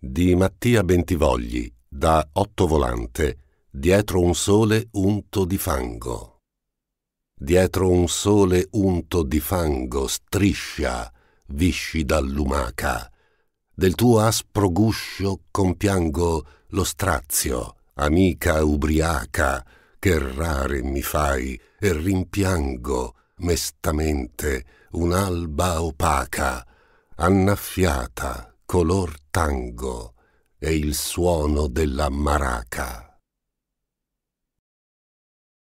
di Mattia Bentivogli da Otto Volante Dietro un sole unto di fango. Dietro un sole unto di fango striscia, viscida lumaca. Del tuo aspro guscio compiango lo strazio, amica ubriaca, che rare mi fai e rimpiango mestamente un'alba opaca, annaffiata color tango e il suono della maraca.